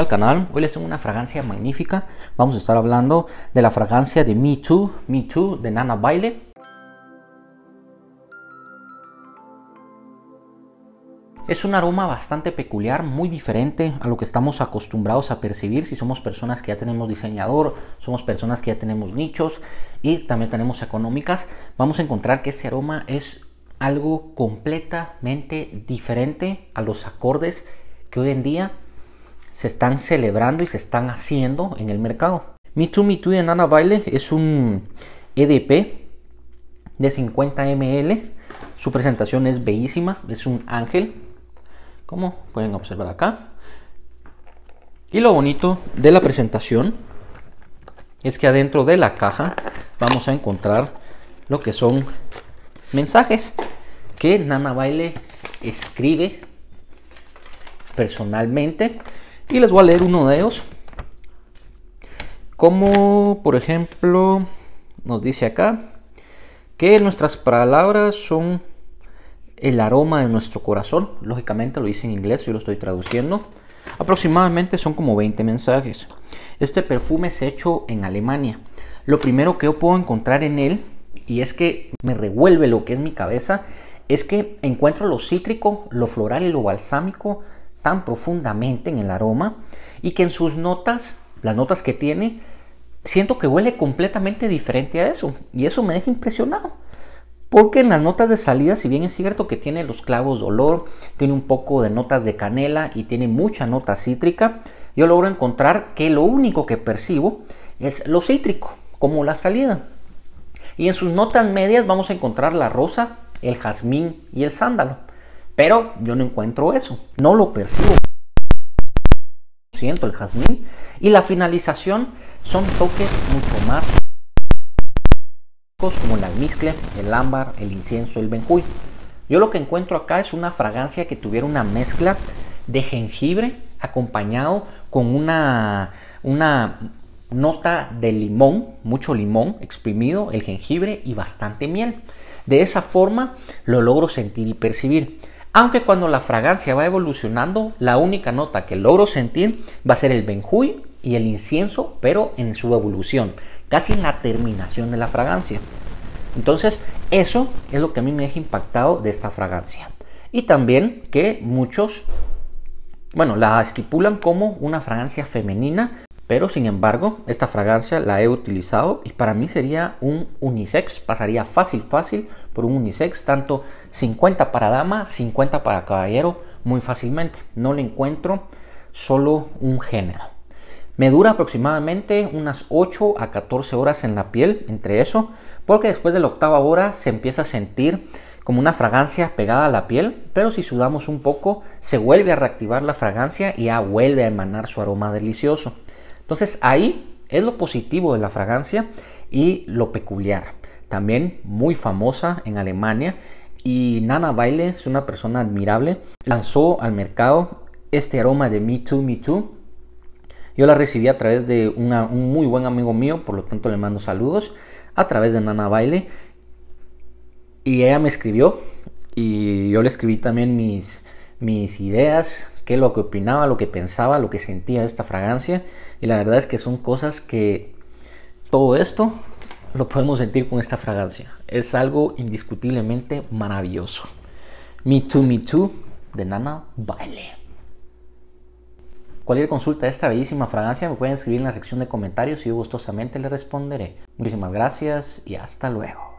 al canal. Hoy les tengo una fragancia magnífica. Vamos a estar hablando de la fragancia de Me Too, Me Too de Nana Baile. Es un aroma bastante peculiar, muy diferente a lo que estamos acostumbrados a percibir si somos personas que ya tenemos diseñador, somos personas que ya tenemos nichos y también tenemos económicas. Vamos a encontrar que ese aroma es algo completamente diferente a los acordes que hoy en día se están celebrando y se están haciendo en el mercado. Me Too Me Too de Nana Baile es un EDP de 50 ml. Su presentación es bellísima, es un ángel, como pueden observar acá. Y lo bonito de la presentación es que adentro de la caja vamos a encontrar lo que son mensajes que Nana Baile escribe personalmente y les voy a leer uno de ellos. Como por ejemplo nos dice acá que nuestras palabras son el aroma de nuestro corazón. Lógicamente lo dice en inglés, yo lo estoy traduciendo. Aproximadamente son como 20 mensajes. Este perfume es hecho en Alemania. Lo primero que yo puedo encontrar en él, y es que me revuelve lo que es mi cabeza, es que encuentro lo cítrico, lo floral y lo balsámico tan profundamente en el aroma y que en sus notas, las notas que tiene, siento que huele completamente diferente a eso. Y eso me deja impresionado. Porque en las notas de salida, si bien es cierto que tiene los clavos de olor, tiene un poco de notas de canela y tiene mucha nota cítrica, yo logro encontrar que lo único que percibo es lo cítrico, como la salida. Y en sus notas medias vamos a encontrar la rosa, el jazmín y el sándalo. Pero yo no encuentro eso, no lo percibo. Siento el jazmín y la finalización son toques mucho más como el almizcle, el ámbar, el incienso, el benjuy. Yo lo que encuentro acá es una fragancia que tuviera una mezcla de jengibre acompañado con una, una nota de limón, mucho limón exprimido, el jengibre y bastante miel. De esa forma lo logro sentir y percibir. Aunque cuando la fragancia va evolucionando, la única nota que logro sentir va a ser el benjuy y el incienso, pero en su evolución, casi en la terminación de la fragancia. Entonces, eso es lo que a mí me deja impactado de esta fragancia. Y también que muchos, bueno, la estipulan como una fragancia femenina, pero sin embargo, esta fragancia la he utilizado y para mí sería un unisex, pasaría fácil, fácil por un unisex, tanto 50 para dama, 50 para caballero, muy fácilmente. No le encuentro solo un género. Me dura aproximadamente unas 8 a 14 horas en la piel, entre eso, porque después de la octava hora se empieza a sentir como una fragancia pegada a la piel, pero si sudamos un poco se vuelve a reactivar la fragancia y ya vuelve a emanar su aroma delicioso. Entonces ahí es lo positivo de la fragancia y lo peculiar también muy famosa en Alemania. Y Nana Baile es una persona admirable. Lanzó al mercado este aroma de Me Too, Me Too. Yo la recibí a través de un muy buen amigo mío, por lo tanto le mando saludos, a través de Nana Baile. Y ella me escribió y yo le escribí también mis, mis ideas, qué lo que opinaba, lo que pensaba, lo que sentía de esta fragancia. Y la verdad es que son cosas que todo esto lo podemos sentir con esta fragancia. Es algo indiscutiblemente maravilloso. Me Too, Me Too de Nana Baile. Cualquier consulta de esta bellísima fragancia me pueden escribir en la sección de comentarios y yo gustosamente le responderé. Muchísimas gracias y hasta luego.